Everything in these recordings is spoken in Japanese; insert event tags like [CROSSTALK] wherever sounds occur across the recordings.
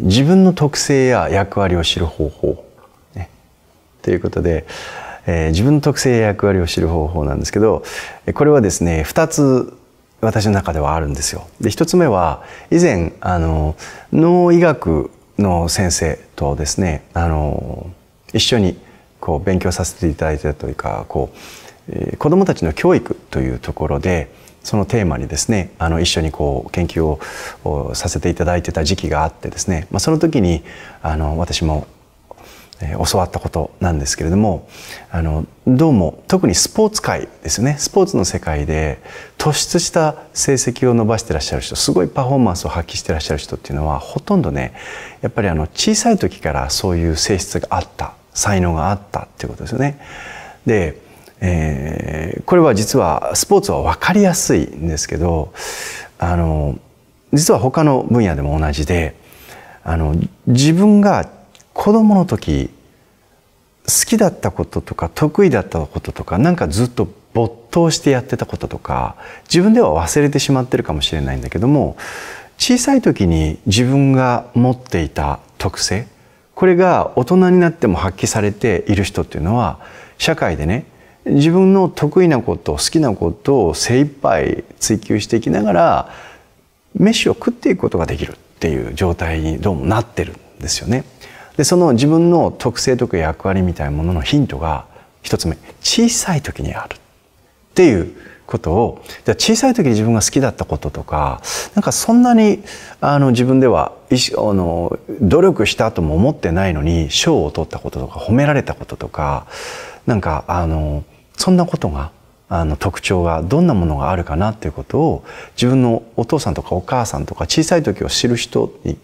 自分の特性や役割を知る方法、ね、ということで、えー、自分の特性や役割を知る方法なんですけどこれはですね2つ私の中ではあるんですよ。で1つ目は以前あの脳医学の先生とですねあの一緒にこう勉強させていただいたというかこう、えー、子どもたちの教育というところでそのテーマにですねあの一緒にこう研究をさせていただいてた時期があってですね、まあ、その時にあの私も教わったことなんですけれどもあのどうも特にスポーツ界ですねスポーツの世界で突出した成績を伸ばしてらっしゃる人すごいパフォーマンスを発揮してらっしゃる人っていうのはほとんどねやっぱりあの小さい時からそういう性質があった才能があったっていうことですよね。でえー、これは実はスポーツは分かりやすいんですけどあの実は他の分野でも同じであの自分が子どもの時好きだったこととか得意だったこととかなんかずっと没頭してやってたこととか自分では忘れてしまってるかもしれないんだけども小さい時に自分が持っていた特性これが大人になっても発揮されている人っていうのは社会でね自分の得意なこと好きなことを精一杯追求していきながら飯を食っていくことができるっていう状態にどうもなってるんですよね。でその自分の特性とか役割みたいなもののヒントが一つ目小さい時にあるっていうことをじゃ小さい時に自分が好きだったこととかなんかそんなにあの自分ではあの努力したとも思ってないのに賞を取ったこととか褒められたこととかなんかあのそんなことがあの特徴がどんなものがあるかなっていうことを自分のお父さんとかお母さんとか小さい時を知る人に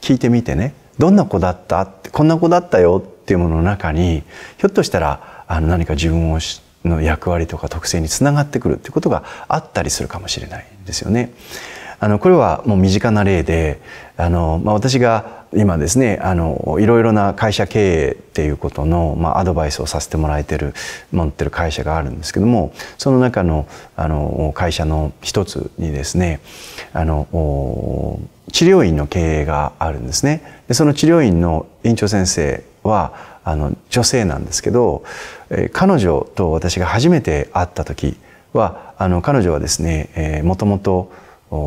聞いてみてねどんな子だったってこんな子だったよっていうものの中にひょっとしたらあの何か自分をの役割とか特性につながってくるってことがあったりするかもしれないですよね。あのこれはもう身近な例であの、まあ、私が今ですねあのいろいろな会社経営っていうことの、まあ、アドバイスをさせてもらえてる持ってる会社があるんですけどもその中のあの会社の一つにですねあの治療院の経営があるんですね。でその治療院の院長先生はあの女性なんですけど、え彼女と私が初めて会った時はあの彼女はですねもともと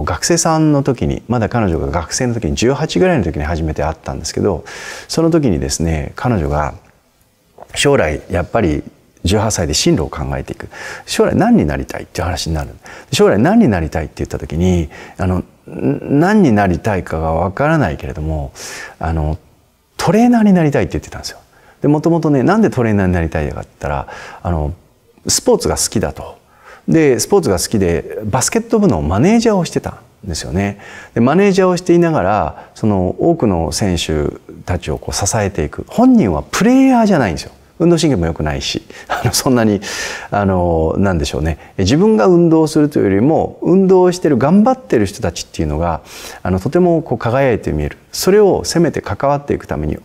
学生さんの時にまだ彼女が学生の時に18ぐらいの時に初めて会ったんですけどその時にですね彼女が将来やっぱり18歳で進路を考えていく将来何になりたいっていう話になる将来何になりたいって言った時にあの何になりたいかがわからないけれどもあのトレーナーになりたいって言ってたんですよ。でもともとねなんでトレーナーになりたいかって言ったらあのスポーツが好きだとでスポーツが好きでバスケット部のマネージャーをしてたんですよねでマネージャーをしていながらその多くの選手たちをこう支えていく本人はプレイヤーじゃないんですよ運動神経も良くないし [LAUGHS] あのそんなにあのなんでしょうね自分が運動するというよりも運動してる頑張ってる人たちっていうのがあのとてもこう輝いて見えるそれをせめて関わっていくために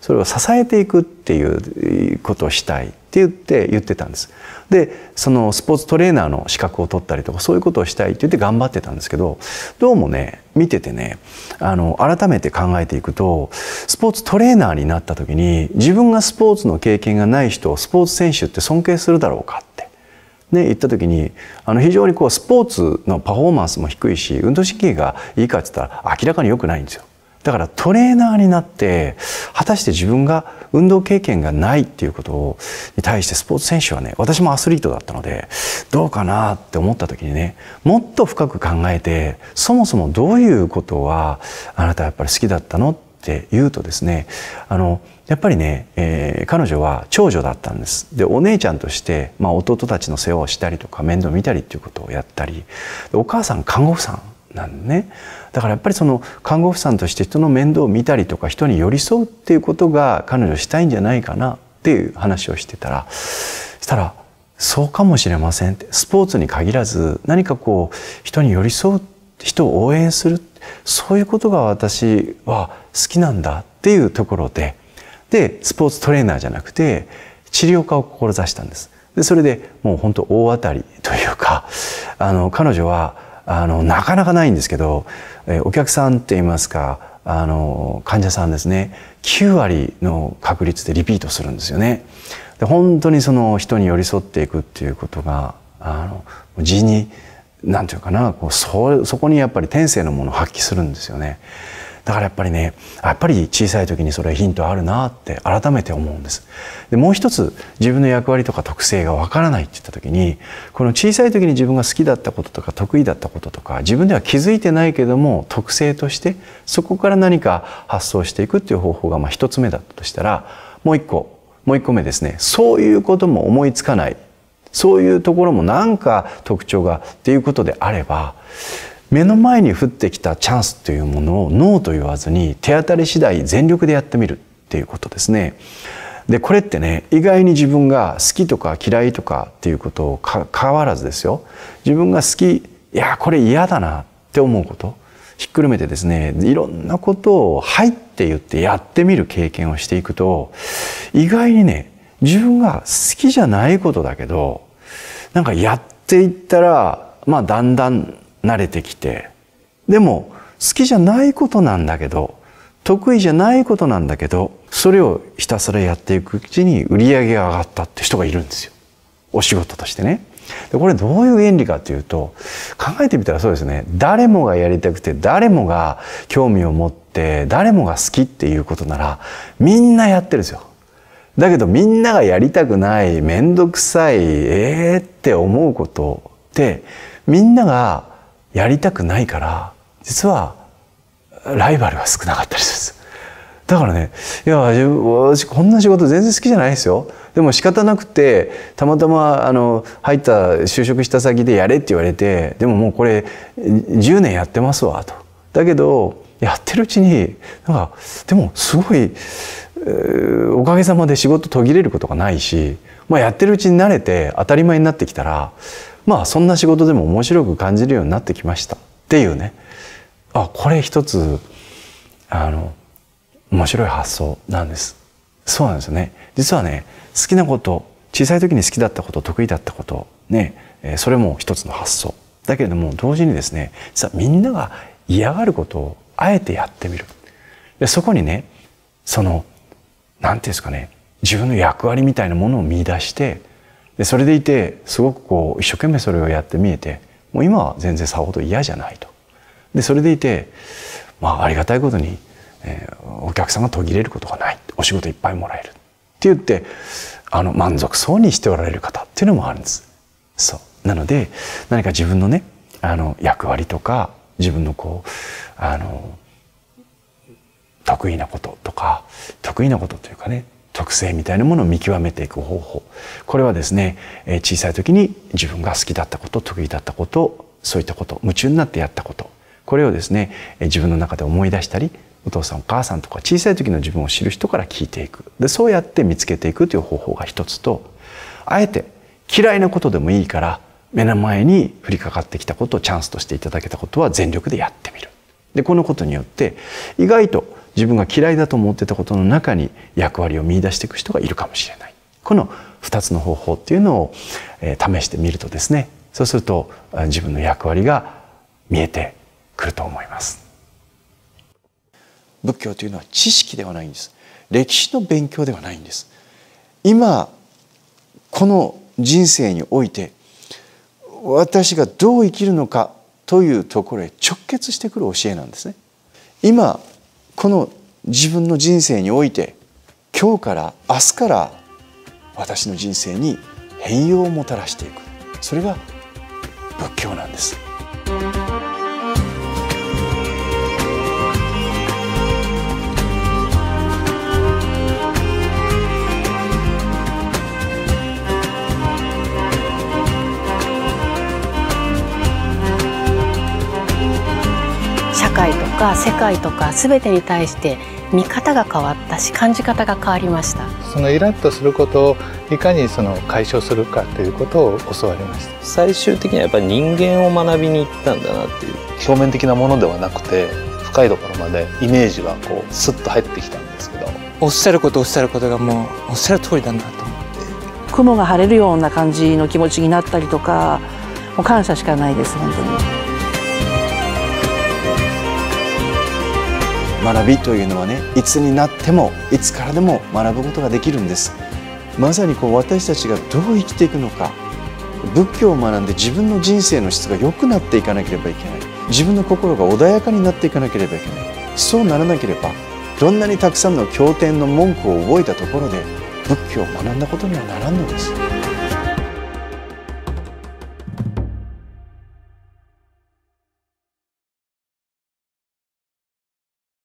それを支えていくっていうことをしたいって言って言ってたんですでそのスポーツトレーナーの資格を取ったりとかそういうことをしたいって言って頑張ってたんですけどどうもね見ててねあの改めて考えていくとスポーツトレーナーになった時に自分がスポーツの経験がない人をスポーツ選手って尊敬するだろうかってね、行った時にあの非常にこうスポーツのパフォーマンスも低いし運動神経がいいかって言ったら明らかに良くないんですよ。だからトレーナーになって果たして自分が運動経験がないっていうことに対してスポーツ選手はね私もアスリートだったのでどうかなって思った時にねもっと深く考えてそもそもどういうことはあなたやっぱり好きだったのって言うとですねあのやっぱりね、えー、彼女は長女だったんですでお姉ちゃんとして、まあ、弟たちの世話をしたりとか面倒見たりっていうことをやったりお母さん看護婦さんなんでねだからやっぱりその看護婦さんとして人の面倒を見たりとか人に寄り添うっていうことが彼女したいんじゃないかなっていう話をしてたらしたら「そうかもしれません」ってスポーツに限らず何かこう人に寄り添う人を応援するそういうことが私は好きなんだっていうところででスポーツトレーナーじゃなくて治療家を志したんです。でそれでもう本当大当たりというかあの彼女はあのなかなかないんですけど、えお客さんっていいますかあの患者さんですね9割の確率でリピートするんですよね。で本当にその人に寄り添っていくっていうことがあの地に何て言うかなこうそこにやっぱり天性のものを発揮するんですよね。だからやっぱりねやっぱり小さい時にそれヒントあるなって改めて思うんですでもう一つ自分の役割とか特性がわからないって言った時にこの小さい時に自分が好きだったこととか得意だったこととか自分では気づいてないけども特性としてそこから何か発想していくっていう方法がまあ一つ目だったとしたらもう一個もう一個目ですねそういうことも思いつかないそういうところもなんか特徴がっていうことであれば目の前に降ってきたチャンスというものをノーと言わずに手当たり次第全力でやってみるっていうことですね。でこれってね意外に自分が好きとか嫌いとかっていうことをか変わらずですよ自分が好きいやこれ嫌だなって思うことひっくるめてですねいろんなことを「はい」って言ってやってみる経験をしていくと意外にね自分が好きじゃないことだけどなんかやっていったらまあだんだん慣れてきてでも好きじゃないことなんだけど得意じゃないことなんだけどそれをひたすらやっていくうちに売り上げが上がったって人がいるんですよお仕事としてねでこれどういう原理かというと考えてみたらそうですね誰もがやりたくて誰もが興味を持って誰もが好きっていうことならみんなやってるんですよだけどみんながやりたくない面倒くさいええー、って思うことってみんながやりたくないから実はライバルが少なかったりするんですだからねいや私こんな仕事全然好きじゃないですよでも仕方なくてたまたまあの入った就職した先でやれって言われてでももうこれ10年やってますわとだけどやってるうちになんかでもすごい、えー、おかげさまで仕事途切れることがないし、まあ、やってるうちに慣れて当たり前になってきたらまあそんな仕事でも面白く感じるようになってきましたっていうねあこれ一つあの面白い発想なんですそうなんですよね実はね好きなこと小さい時に好きだったこと得意だったことねそれも一つの発想だけれども同時にですね実はみんなが嫌がることをあえてやってみるでそこにねその何て言うんですかね自分の役割みたいなものを見出してでそれでいてすごくこう一生懸命それをやってみえてもう今は全然さほど嫌じゃないと。でそれでいて、まあ、ありがたいことに、えー、お客さんが途切れることがないお仕事いっぱいもらえるって言ってあの満足そうにしておられる方っていうのもあるんです。そうなので何か自分のねあの役割とか自分のこうあの得意なこととか得意なことというかね特性みたいなものを見極めていく方法これはですね小さい時に自分が好きだったこと得意だったことそういったこと夢中になってやったことこれをですね自分の中で思い出したりお父さんお母さんとか小さい時の自分を知る人から聞いていくでそうやって見つけていくという方法が一つとあえて嫌いなことでもいいから目の前に降りかかってきたことをチャンスとしていただけたことは全力でやってみる。でこのことによって意外と自分が嫌いだと思ってたことの中に役割を見出していく人がいるかもしれないこの2つの方法っていうのを、えー、試してみるとですねそうすると自分の役割が見えてくると思います仏教というのは知識ではないんです歴史の勉強ではないんです今この人生において私がどう生きるのかというところへ直結してくる教えなんですね今この自分の人生において今日から明日から私の人生に変容をもたらしていくそれが仏教なんです。世界とか全てに対して見方が変わったし感じ方が変わりましたそのイラッとすることをいかにその解消するかということを教わりました最終的にはやっぱり人間を学びに行ったんだなっていう表面的なものではなくて深いところまでイメージがこうスッと入ってきたんですけどおっしゃることおっしゃることがもうおっしゃる通りだなと思って雲が晴れるような感じの気持ちになったりとかもう感謝しかないです本当に。学びというのはねいつになってもいつからでも学ぶことができるんですまさにこう私たちがどう生きていくのか仏教を学んで自分の人生の質が良くなっていかなければいけない自分の心が穏やかになっていかなければいけないそうならなければどんなにたくさんの経典の文句を覚えたところで仏教を学んだことにはならんのです。